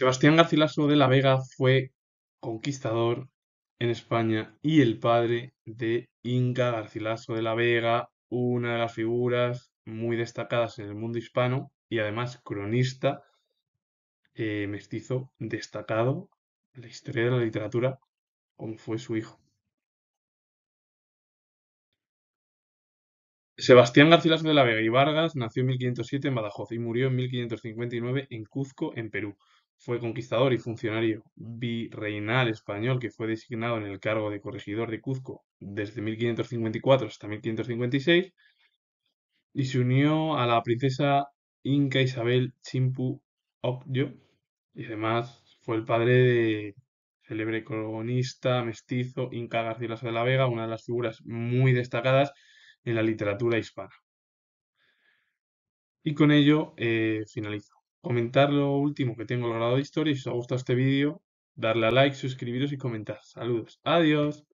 Sebastián Garcilaso de la Vega fue conquistador en España y el padre de Inca Garcilaso de la Vega, una de las figuras muy destacadas en el mundo hispano y además cronista eh, mestizo destacado en la historia de la literatura, como fue su hijo. Sebastián Garcilaso de la Vega y Vargas nació en 1507 en Badajoz y murió en 1559 en Cuzco, en Perú. Fue conquistador y funcionario virreinal español que fue designado en el cargo de corregidor de Cuzco desde 1554 hasta 1556 y se unió a la princesa inca Isabel Chimpu Ocllo y además fue el padre de célebre colonista mestizo Inca García de la Vega, una de las figuras muy destacadas en la literatura hispana. Y con ello eh, finalizo comentar lo último que tengo logrado de historia. Si os ha gustado este vídeo, darle a like, suscribiros y comentar. Saludos. Adiós.